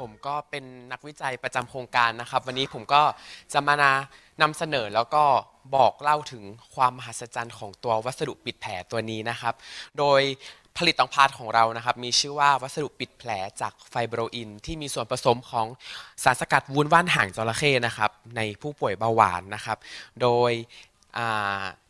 ผมก็เป็นนักวิจัยประจำโครงการนะครับ วันนี้ผมก็จะมานำเสนอแล้วก็บอกเล่าถึงความมหัศจรรย์ของตัววัสดุปิดแผลตัวนี้นะครับ โดยผลิตภัณฑ์ของเรานะครับ มีชื่อว่าวัสดุปิดแผลจากไฟโบรอิน ที่มีส่วนผสมของสารสกัดวุ้นว่านหางจระเข้นะครับในผู้ป่วยเบาหวานนะครับ โดย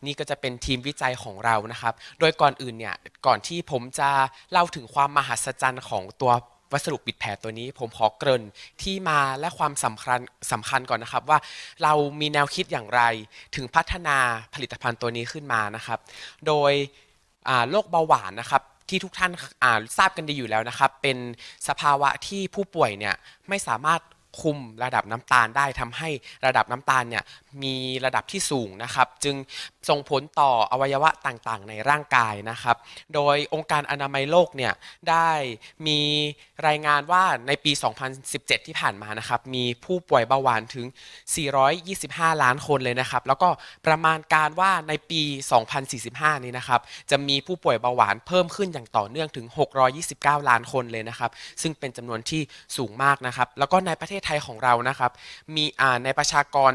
นี่ก็จะเป็นทีมวิจัยของเรานะครับ โดยก่อนอื่นเนี่ยก่อนที่ผมจะเล่าถึงความมหัศจรรย์ของตัววัสดุปิดแผลตัวนี้ผมขอเกริ่นที่มาและความสำคัญสำคัญก่อนนะครับว่าเรามีแนวคิดอย่างไรถึงพัฒนาผลิตภัณฑ์ตัวนี้ขึ้นมานะครับ โดยโรคเบาหวานนะครับ ที่ทุกท่านทราบกันดีอยู่แล้วนะครับ เป็นสภาวะที่ผู้ป่วยเนี่ยไม่สามารถคุมระดับน้ำตาลได้ ทำให้ระดับน้ำตาลเนี่ยมีระดับที่สูงนะครับจึงส่งผลต่ออวัยวะต่างๆ ในร่างกายนะครับโดยองค์การอนามัยโลกเนี่ยได้มีรายงานว่าในปี 2017 ที่ผ่านมานะครับ มีผู้ป่วยเบาหวานถึง 425 ล้านคนเลยนะครับ แล้วก็ประมาณการว่าในปี 2045 นี้นะครับจะมีผู้ป่วยเบาหวาน เพิ่มขึ้นอย่างต่อเนื่องถึง 629 ล้านคนเลยนะครับ ซึ่งเป็นจำนวนที่สูงมากนะครับ แล้วก็ในประเทศไทยของเรานะครับมีในประชากร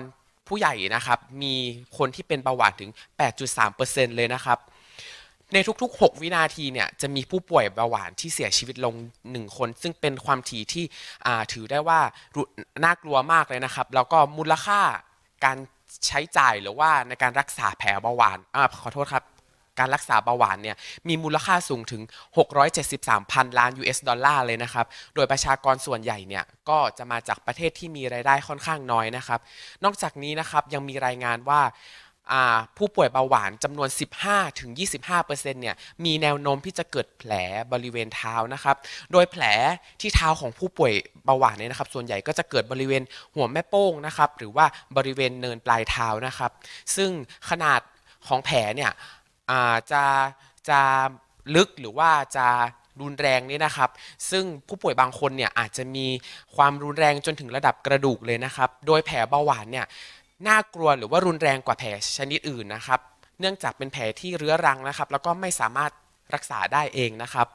ผู้ใหญ่นะครับ มีคนที่เป็นเบาหวานถึง 8.3%เลยนะครับ ในทุกๆ 6 วินาทีเนี่ย จะมีผู้ป่วยเบาหวานที่เสียชีวิตลง 1 คน ซึ่งเป็นความถี่ที่ถือได้ว่า น่ากลัวมากเลยนะครับ แล้วก็มูลค่าการใช้จ่ายหรือว่าในการรักษาแผลเบาหวานอขอโทษครับการรักษาเบาหวานเนี่ยมีมูลค่าสูงถึง 673,000 ล้าน US ดอลลาร์เลยนะครับ โดยประชากรส่วนใหญ่เนี่ยก็จะมาจากประเทศที่มีรายได้ค่อนข้างน้อยนะครับ นอกจากนี้นะครับยังมีรายงานว่าผู้ป่วยเบาหวานจำนวน 15-25%เนี่ยมีแนวโน้มที่จะเกิดแผลบริเวณเท้านะครับ โดยแผลที่เท้าของผู้ป่วยเบาหวานเนี่ยนะครับส่วนใหญ่ก็จะเกิดบริเวณหัวแม่โป้งนะครับหรือว่าบริเวณเนินปลายเท้านะครับ ซึ่งขนาดของแผลเนี่ยจะจะลึกหรือว่าจะรุนแรงนี่นะครับ ซึ่งผู้ป่วยบางคนเนี่ยอาจจะมีความรุนแรงจนถึงระดับกระดูกเลยนะครับโดยแผลเบาหวานเนี่ยน่ากลัวหรือว่ารุนแรงกว่าแผลชนิดอื่นนะครับเนื่องจากเป็นแผลที่เรื้อรังนะครับแล้วก็ไม่สามารถรักษาได้เองนะครับ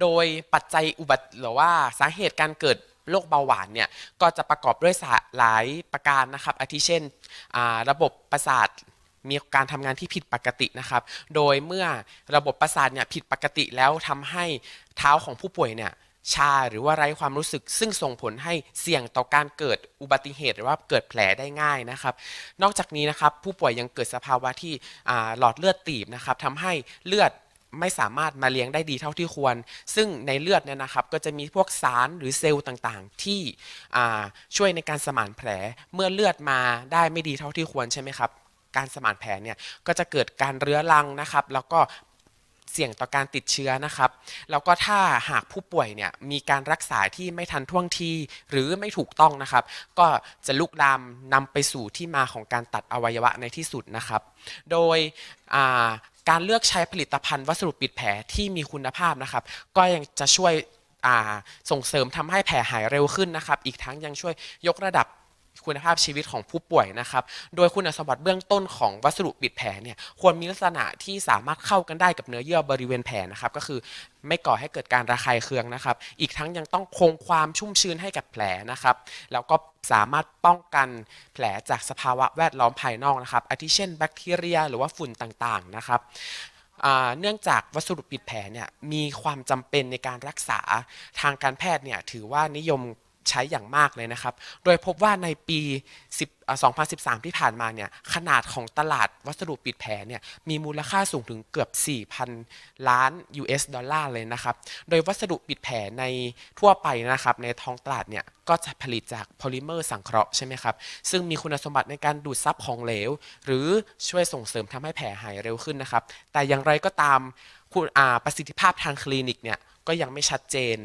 โดยปัจจัยอุบัติหรือว่าสาเหตุการเกิดโรคเบาหวานเนี่ยก็จะประกอบด้วยหลายประการนะครับอาทิเช่นระบบประสาทมีการทำงานที่ผิดปกตินะครับ โดยเมื่อระบบประสาทเนี่ยผิดปกติแล้วทำให้เท้าของผู้ป่วยเนี่ยชาหรือว่าไร้ความรู้สึก ซึ่งส่งผลให้เสี่ยงต่อการเกิดอุบัติเหตุหรือว่าเกิดแผลได้ง่ายนะครับ นอกจากนี้นะครับผู้ป่วยยังเกิดสภาวะที่หลอดเลือดตีบนะครับทำให้เลือดไม่สามารถมาเลี้ยงได้ดีเท่าที่ควร ซึ่งในเลือดเนี่ยนะครับก็จะมีพวกสารหรือเซลล์ต่างๆ ที่ช่วยในการสมานแผลเมื่อเลือดมาได้ไม่ดีเท่าที่ควรใช่ไหมครับการสมานแผลเนี่ย ก็จะเกิดการเรื้อรังนะครับ แล้วก็เสี่ยงต่อการติดเชื้อนะครับ แล้วก็ถ้าหากผู้ป่วยเนี่ย มีการรักษาที่ไม่ทันท่วงทีหรือไม่ถูกต้องนะครับ ก็จะลุกลามนำไปสู่ที่มาของการตัดอวัยวะในที่สุดนะครับ โดยการเลือกใช้ผลิตภัณฑ์วัสดุปิดแผลที่มีคุณภาพนะครับ ก็ยังจะช่วยส่งเสริมทำให้แผลหายเร็วขึ้นนะครับ อีกทั้งยังช่วยยกระดับคุณภาพชีวิตของผู้ป่วยนะครับ โดยคุณสมบัติเบื้องต้นของวัสดุปิดแผลเนี่ยควรมีลักษณะที่สามารถเข้ากันได้กับเนื้อเยื่อบริเวณแผลนะครับก็คือไม่ก่อให้เกิดการระคายเคืองนะครับ อีกทั้งยังต้องคงความชุ่มชื้นให้กับแผลนะครับแล้วก็สามารถป้องกันแผลจากสภาวะแวดล้อมภายนอกนะครับอาทิเช่นแบคทีเรีย หรือว่าฝุ่นต่างๆนะครับเนื่องจากวัสดุปิดแผลเนี่ยมีความจำเป็นในการรักษาทางการแพทย์เนี่ยถือว่านิยมใช้อย่างมากเลยนะครับ โดยพบว่าในปี 2013 ที่ผ่านมาเนี่ย ขนาดของตลาดวัสดุปิดแผลเนี่ย มีมูลค่าสูงถึงเกือบ 4,000 ล้าน US ดอลลาร์เลยนะครับ โดยวัสดุปิดแผลในทั่วไปนะครับ ในท้องตลาดเนี่ย ก็จะผลิตจากโพลิเมอร์สังเคราะห์ใช่ไหมครับ ซึ่งมีคุณสมบัติในการดูดซับของเหลว หรือช่วยส่งเสริมทำให้แผลหายเร็วขึ้นนะครับ แต่อย่างไรก็ตามคุณประสิทธิภาพทางคลินิกเนี่ยก็ยังไม่ชัดเจน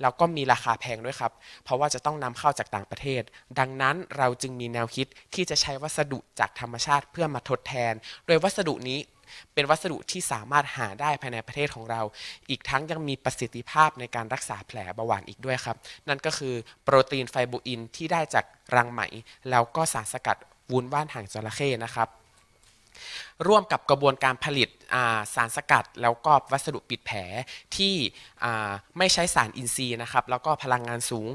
แล้วก็มีราคาแพงด้วยครับ เพราะว่าจะต้องนำเข้าจากต่างประเทศ ดังนั้นเราจึงมีแนวคิดที่จะใช้วัสดุจากธรรมชาติเพื่อมาทดแทน โดยวัสดุนี้เป็นวัสดุที่สามารถหาได้ภายในประเทศของเรา อีกทั้งยังมีประสิทธิภาพในการรักษาแผลเบาหวานอีกด้วยครับ นั่นก็คือ โปรตีนไฟโบอินที่ได้จากรังไหม แล้วก็สารสกัดวุ้นว่านหางจระเข้นะครับร่วมกับกระบวนการผลิตสารสกัด แล้วก็วัสดุปิดแผลที่ไม่ใช้สารอินทรีย์นะครับ แล้วก็พลังงานสูง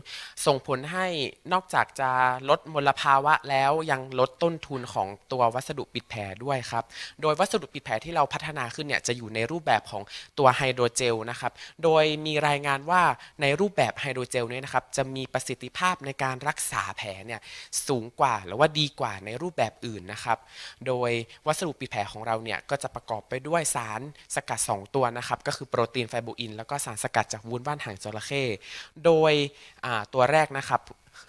ส่งผลให้นอกจากจะลดมลภาวะแล้วยังลดต้นทุนของตัววัสดุปิดแผลด้วยครับ โดยวัสดุปิดแผลที่เราพัฒนาขึ้นเนี่ยจะอยู่ในรูปแบบของตัวไฮโดรเจลนะครับโดยมีรายงานว่าในรูปแบบไฮโดรเจลเนี่ยนะครับจะมีประสิทธิภาพในการรักษาแผลเนี่ยสูงกว่าหรือว่าดีกว่าในรูปแบบอื่นนะครับโดยวัสดุปิดแผลของเราเนี่ย ก็จะประกอบไปด้วยสารสกัด 2 ตัวนะครับ ก็คือโปรตีนไฟบูอินแล้วก็สารสกัดจากวุ้นบ้านหางจระเข้โดยตัวแรกนะครับ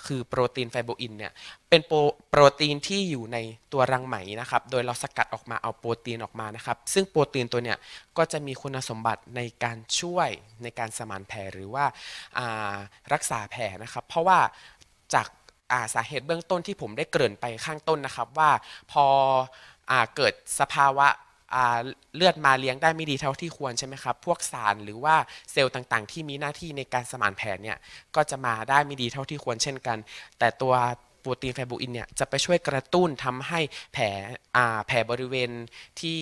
คือโปรตีนไฟโบอินเนี่ยเป็นโปรตีนที่อยู่ในตัวรังไหมนะครับโดยเราสกัดออกมาเอาโปรตีนออกมานะครับ ซึ่งโปรตีนตัวเนี่ยก็จะมีคุณสมบัติในการช่วยในการสมานแผลหรือว่าารักษาแผลนะครับเพราะว่าจากาสาเหตุเบื้องต้นที่ผมได้เกริ่นไปข้างต้นนะครับว่าพอเกิดสภาวะเลือดมาเลี้ยงได้ไม่ดีเท่าที่ควร ใช่ไหมครับ พวกสารหรือว่าเซลล์ต่างๆที่มีหน้าที่ในการสมานแผลเนี่ยก็จะมาได้ไม่ดีเท่าที่ควรเช่นกัน แต่ตัวโปรตีนไฟบูอินเนี่ย จะไปช่วยกระตุ้นทำให้แผลแผลบริเวณที่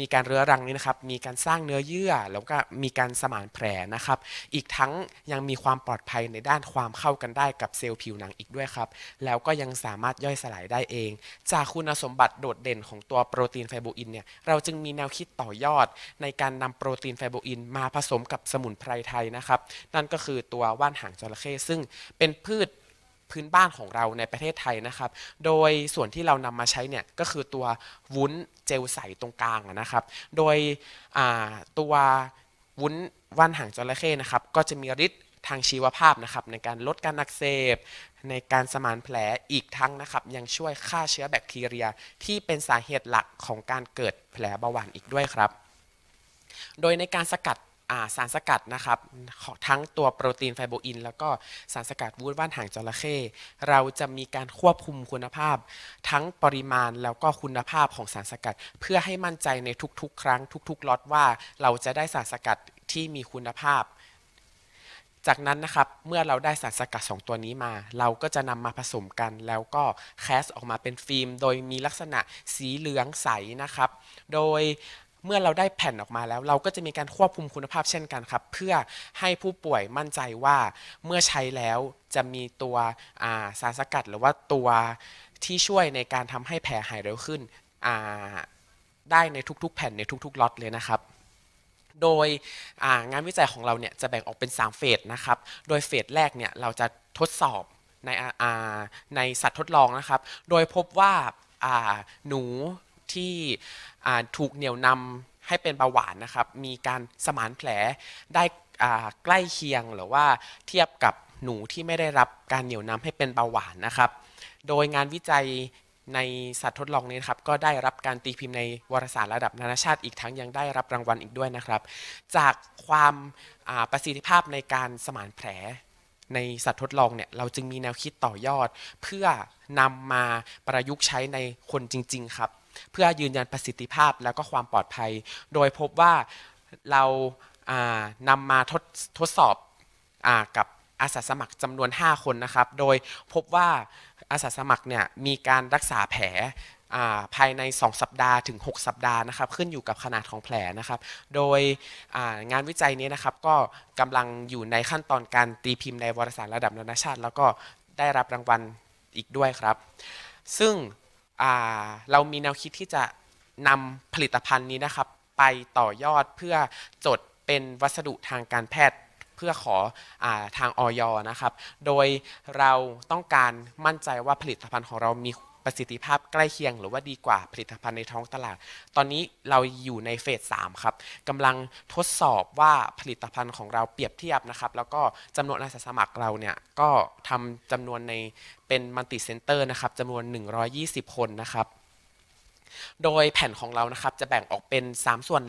มีการเรื้อรังนี้นะครับ มีการสร้างเนื้อเยื่อ แล้วก็มีการสมานแผลนะครับ อีกทั้งยังมีความปลอดภัยในด้านความเข้ากันได้กับเซลล์ผิวหนังอีกด้วยครับ แล้วก็ยังสามารถย่อยสลายได้เอง จากคุณสมบัติโดดเด่นของตัวโปรตีนไฟโบอินเนี่ย เราจึงมีแนวคิดต่อยอดในการนำโปรตีนไฟโบอินมาผสมกับสมุนไพรไทยนะครับ นั่นก็คือตัวว่านหางจระเข้ซึ่งเป็นพืชพื้นบ้านของเราในประเทศไทยนะครับ โดยส่วนที่เรานำมาใช้เนี่ยก็คือตัววุ้นเจลใสตรงกลางนะครับ โดยตัววุ้นว่านหางจระเข้นะครับก็จะมีฤทธิ์ทางชีวภาพนะครับในการลดการอักเสบ ในการสมานแผลอีกทั้งนะครับยังช่วยฆ่าเชื้อแบคทีเรียที่เป็นสาเหตุหลักของการเกิดแผลเบาหวานอีกด้วยครับ โดยในการสกัดสารสกัดนะครับทั้งตัวโปรตีนไฟโบอินแล้วก็ สารสกัดวูดว่านหางจระเข้เราจะมีการควบคุมคุณภาพ ทั้งปริมาณแล้วก็คุณภาพของสารสกัดเพื่อให้มั่นใจในทุกๆครั้งทุกๆล็อตว่าเราจะได้สารสกัดที่มีคุณภาพ จากนั้นนะครับ เมื่อเราได้สารสกัด 2 ตัวนี้มา เราก็จะนำมาผสมกัน แล้วก็แคสออกมาเป็นฟิล์ม โดยมีลักษณะสีเหลืองใสนะครับ โดยเมื่อเราได้แผ่นออกมาแล้วเราก็จะมีการควบคุมคุณภาพเช่นกันครับ เพื่อให้ผู้ป่วยมั่นใจว่า เมื่อใช้แล้วจะมีตัวาสารสกัด หรือว่าตัวที่ช่วยในการทำให้แผลหายเร็วขึ้นได้ในทุกๆ แผ่นในทุกๆล็อตเลยนะครับ โดยงานวิจัยของเราเนี่ยจะแบ่งออกเป็น3เฟสนะครับโดยเฟสแรกเนี่ย เราจะทดสอบในในสัตว์ทดลองนะครับ โดยพบว่าหนูที่ถูกเหนี่ยวนำให้เป็นเบาหวานนะครับ มีการสมานแผลได้ใกล้เคียงหรือว่าเทียบกับหนูที่ไม่ได้รับการเหนี่ยวนำให้เป็นเบาหวานนะครับ โดยงานวิจัยในสัตว์ทดลองนี้นครับ ก็ได้รับการตีพิมพ์ในวารสารระดับนานาชาติอีกทั้งยังได้รับรางวัลอีกด้วยนะครับ จากความประสิทธิภาพในการสมานแผล ในสัตว์ทดลองเนี่ยเราจึงมีแนวคิดต่อยอด เพื่อนำมาประยุกต์ใช้ในคนจริงๆครับเพื่อยืนยันประสิทธิภาพแล้วก็ความปลอดภัย โดยพบว่าเรานำมาทดทดสอบอกับอาสาสมัครจำนวน 5 คนนะครับ โดยพบว่าอาสาสมัครเนี่ยมีการรักษาแผลภายใน 2 สัปดาห์ถึง 6 สัปดาห์นะครับ ขึ้นอยู่กับขนาดของแผลนะครับ โดยงานวิจัยนี้นะครับก็กำลังอยู่ในขั้นตอนการตีพิมพ์ในวารสารระดับนานาชาติ แล้วก็ได้รับรางวัลอีกด้วยครับ ซึ่งเรามีแนวคิดที่จะนำผลิตภัณฑ์นี้นะครับ ไปต่อยอดเพื่อจดเป็นวัสดุทางการแพทย์เพื่อขออทางออยนะครับ โดยเราต้องการมั่นใจว่าผลิตภัณฑ์ของเรามีประสิทธิภาพใกล้เคียงหรือว่าดีกว่าผลิตภัณฑ์ในท้องตลาด ตอนนี้เราอยู่ในเฟส3ครับกำลังทดสอบว่าผลิตภัณฑ์ของเราเปรียบเทียบนะครับ แล้วก็จำนวนอาสาสมัครเราเนี่ยก็ทำจำนวนในเป็นมัลติเซนเตอร์นะครับจำนวน 120 คนนะครับ โดยแผ่นของเรานะครับจะแบ่งออกเป็น 3 ส่วน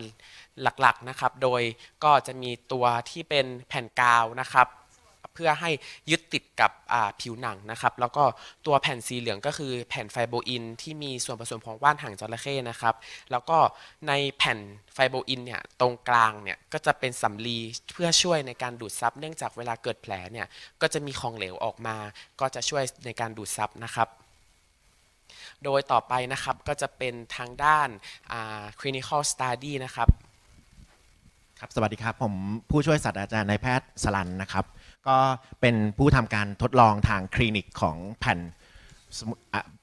หลักๆนะครับ โดยก็จะมีตัวที่เป็นแผ่นกาวนะครับเพื่อให้ยึดติดกับผิวหนังนะครับ แล้วก็ตัวแผ่นสีเหลืองก็คือแผ่นไฟโบอิน ที่มีส่วนผสมของว่านหางจระเข้นะครับ แล้วก็ในแผ่นไฟโบอินเนี่ยตรงกลางเนี่ยก็จะเป็นสำลีเพื่อช่วยในการดูดซับเนื่องจากเวลาเกิดแผลเนี่ยก็จะมีของเหลวออกมา ก็จะช่วยในการดูดซับนะครับโดยต่อไปนะครับก็จะเป็นทางด้าน clinical study นะครับครับสวัสดีครับผมผู้ช่วยศาสตราจารย์นายแพทย์สลันนะครับก็เป็นผู้ทำการทดลองทางคลินิกของแผ่น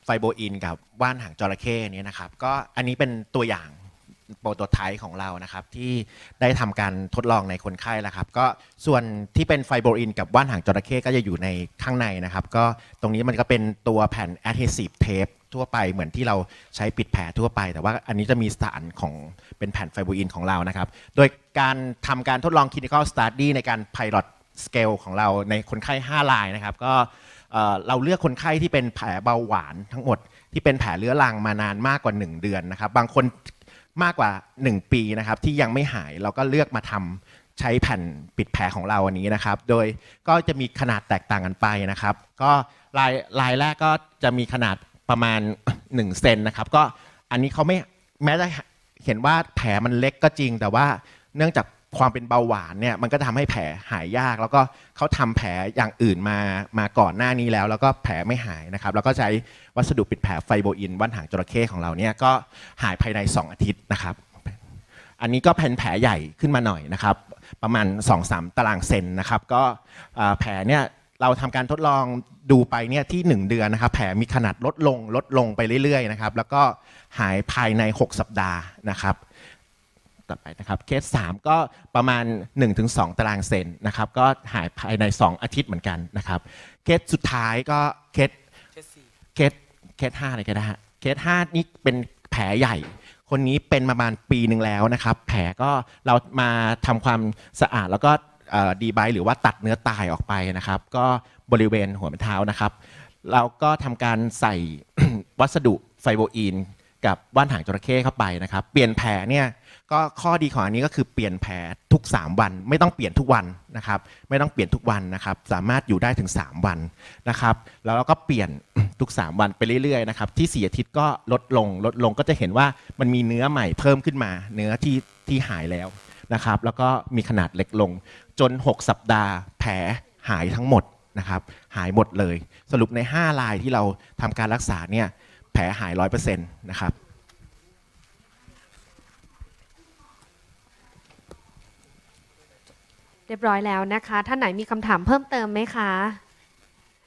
ไฟโบอินกับว่านหางจระเข้นี้นะครับก็อันนี้เป็นตัวอย่าง โปรโตไทป์ของเรานะครับที่ได้ทำการทดลองในคนไข้แล้วครับ ก็ส่วนที่เป็นไฟโบอินกับว่านหางจระเข้ก็จะอยู่ในข้างในนะครับ ก็ตรงนี้มันก็เป็นตัวแผ่นแอดเ s สีฟเทปทั่วไปเหมือนที่เราใช้ปิดแผลทั่วไป แต่ว่าอันนี้จะมีสารของเป็นแผ่นไฟโบอินของเรานะครับโดยการทำการทดลองคลินิคอลสตาร์ดี้ในการไพร์ตสเกลของเราในคนไข้5ลายนะครับก็เราเลือกคนไข้ที่เป็นแผลเบาหวานทั้งหมดที่เป็นแผลเลื้อรังมานานมากกว่า 1 เดือนนะครับบางคนมากกว่า 1 ปีนะครับที่ยังไม่หายเราก็เลือกมาทำใช้แผ่นปิดแผลของเราอันนี้นะครับโดยก็จะมีขนาดแตกต่างกันไปนะครับก็ลายลายแรกก็จะมีขนาดประมาณ1เซนนะครับก็อันนี้เขาไม่แม้จะเห็นว่าแผลมันเล็กก็จริง แต่ว่าเนื่องจากความเป็นเบาหวานเนี่ยมันก็ทำให้แผลหายยาก แล้วก็เขาทำแผลอย่างอื่นมามาก่อนหน้านี้แล้ว แล้วก็แผลไม่หายนะครับ แล้วก็ใช้วัสดุปิดแผลไฟโบอินว่านหางจระเข้ของเราเนี่ยก็หายภายใน 2 อาทิตย์นะครับ อันนี้ก็แผ่นแผลใหญ่ขึ้นมาหน่อยนะครับ ประมาณ2สตารางเซนนะครับก็แผลเนี่ยเราทำการทดลองดูไปเนี่ยที่ 1 เดือนนะครับ แผลมีขนาดลดลงลดลงไปเรื่อยๆนะครับแล้วก็หายภายใน 6 สัปดาห์นะครับต่อไปนะครับเคส3ก็ประมาณ 1-2 ตารางเซนนะครับก็หายภายใน 2 อาทิตย์เหมือนกันนะครับเคสสุดท้ายก็เคสเคสเคสห้าเลยก็ได้เคสห้านี่เป็นแผลใหญ่ คนนี้เป็นประมาณปีหนึ่งแล้วนะครับแผลก็เรามาทำความสะอาดแล้วก็ดีบายหรือว่าตัดเนื้อตายออกไปนะครับก็บริเวณหัวเท้านะครับเราก็ทำการใส่วัสดุไฟโบอีนกับว่านหางจระเข้เข้าไปนะครับเปลี่ยนแผลเนี่ยก็ข้อดีของอันนี้ก็คือเปลี่ยนแผลทุก 3 วัน ไม่ต้องเปลี่ยนทุกวันนะครับ ไม่ต้องเปลี่ยนทุกวันนะครับ สามารถอยู่ได้ถึง 3 วันนะครับ แล้วเราก็เปลี่ยนทุก3วันไปเรื่อยๆนะครับที่สอาทิตย์ก็ลดลงลดลงก็จะเห็นว่ามันมีเนื้อใหม่เพิ่มขึ้นมา เนื้อที่ที่หายแล้วนะครับ แล้วก็มีขนาดเล็กลงจน 6 สัปดาห์ แผลหายทั้งหมดนะครับ หายหมดเลย สรุปใน 5 ลายที่เราทำการรักษาเนี่ยแผลหาย 100%นะครับเรียบร้อยแล้วนะคะ ท่านไหนมีคำถามเพิ่มเติมไหมคะ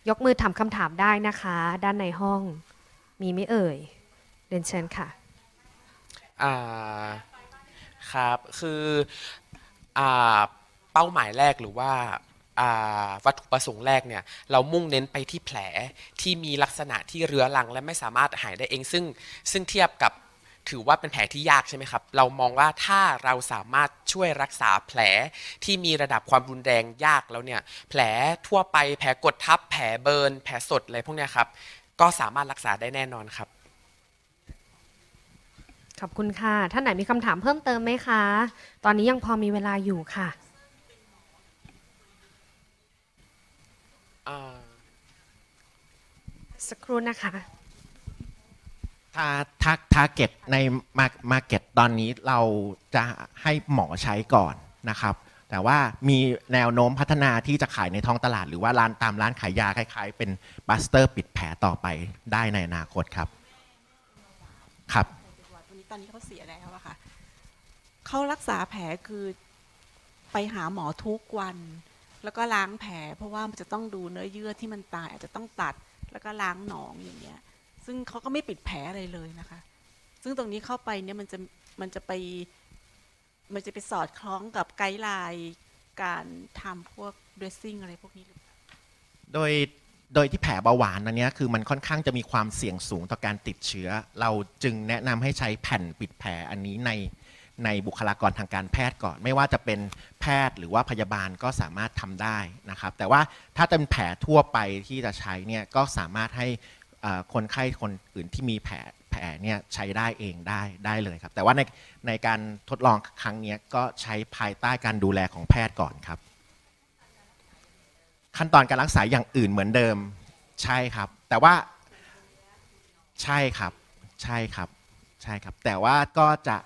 ยกมือถามคำถามได้นะคะ ด้านในห้อง มีไม่เอ่ย เรียนเชิญค่ะ อ่าครับ คือ อ่าเป้าหมายแรกหรือว่าวัตถุประสงค์แรกเนี่ย เรามุ่งเน้นไปที่แผลที่มีลักษณะที่เรื้อรังและไม่สามารถหายได้เอง ซึ่ง ซึ่งเทียบกับถือว่าเป็นแผลที่ยากใช่ไหมครับ เรามองว่าถ้าเราสามารถช่วยรักษาแผลที่มีระดับความรุนแรงยากแล้วเนี่ย แผลทั่วไปแผลกดทับ แผลเบิร์น แผลสด อะไรพวกนี้ครับ ก็สามารถรักษาได้แน่นอนครับ ขอบคุณค่ะท่านไหนมีคำถามเพิ่มเติมไหมคะ ตอนนี้ยังพอมีเวลาอยู่ค่ะสักครู่นะคะทาทักทาเก็ตในมา์มาเก็ต ตอนนี้เราจะให้หมอใช้ก่อนนะครับ แต่ว่ามีแนวโน้มพัฒนาที่จะขายในท้องตลาด หรือว่าร้านตามร้านขายยา คล้ายๆเป็นบัสเตอร์ปิดแผลต่อไปได้ในอนาคตครับ ครับ ตอนนี้เขาเสียแล้วอะค่ะเขารักษาแผลคือไปหาหมอทุกวัน แล้วก็ล้างแผลเพราะว่ามันจะต้องดูเนื้อเยื่อที่มันตายอาจจะต้องตัดแล้วก็ล้างหนองอย่างเงี้ยซึ่งเขาก็ไม่ปิดแผลอะไรเลยนะคะ ซึ่งตรงนี้เข้าไปเนี่ย มันจะมันจะไปมันจะไปสอดคล้องกับไกด์ไลน์การทำพวกดรสซิ่งอะไรพวกนี้หรือเปล่าโดยโดยที่แผลเบาหวานอันนี้คือมันค่อนข้างจะมีความเสี่ยงสูงต่อการติดเชื้อ เราจึงแนะนำให้ใช้แผ่นปิดแผลอันนี้ในในบุคลากรทางการแพทย์ก่อนไม่ว่าจะเป็นแพทย์หรือว่าพยาบาลก็สามารถทำได้นะครับ แต่ว่าถ้าเป็นแผลทั่วไปที่จะใช้เนี่ยก็สามารถใหคนไข้คนอื่นที่มีแผลแผลเนี่ยใช้ได้เองได้ได้เลยครับ แต่ว่าในในการทดลองครั้งนี้ก็ใช้ภายใต้การดูแลของแพทย์ก่อนครับ ขั้นตอนการรักษาอย่างอื่นเหมือนเดิมใช่ครับ แต่ว่าใช่ครับใช่ครับใช่ครับแต่ว่าก็จะ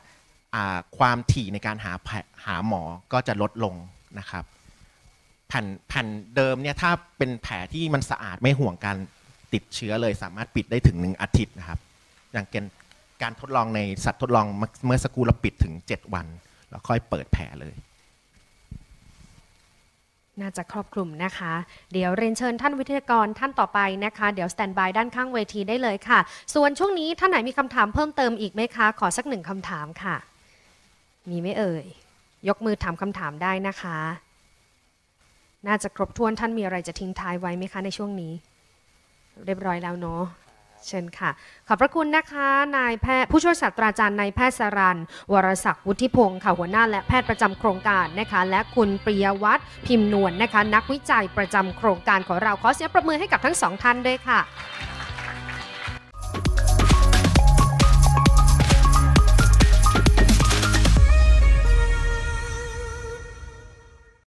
ความถี่ในการหาหาหมอก็จะลดลงนะครับแผ่นแผ่นเดิมเนี่ยถ้าเป็นแผลที่มันสะอาดไม่ห่วงกันติดเชื้อเลยสามารถปิดได้ถึงหนึ่งอาทิตย์นะครับ อย่างเกณฑ์การทดลองในสัตว์ทดลองเมื่อสักครู่เราปิดถึง 7 วันแล้วค่อยเปิดแผลเลย น่าจะครอบคลุมนะคะ เดี๋ยวเรียนเชิญท่านวิทยากรท่านต่อไปนะคะ เดี๋ยวสแตนบายด้านข้างเวทีได้เลยค่ะ ส่วนช่วงนี้ท่านไหนมีคำถามเพิ่มเติมอีกไหมคะ ขอสักหนึ่งคำถามค่ะ มีไม่เอ่ยยกมือถามคำถามได้นะคะ น่าจะครบถ้วนท่านมีอะไรจะทิ้งท้ายไว้ไหมคะในช่วงนี้เรียบร้อยแล้วเนาะเชิญค่ะ ขอบพระคุณนะคะ นายแพทย์ผู้ช่วยศาสตราจารย์นายแพทย์สรัน วรศักดิ์วุฒิพงศ์ค่ะ หัวหน้าและแพทย์ประจำโครงการนะคะ และคุณปริยวัฒน์พิมพ์นวลนนะคะ นักวิจัยประจำโครงการของเราขอเสียงประมือให้กับทั้งสองท่านด้วยค่ะ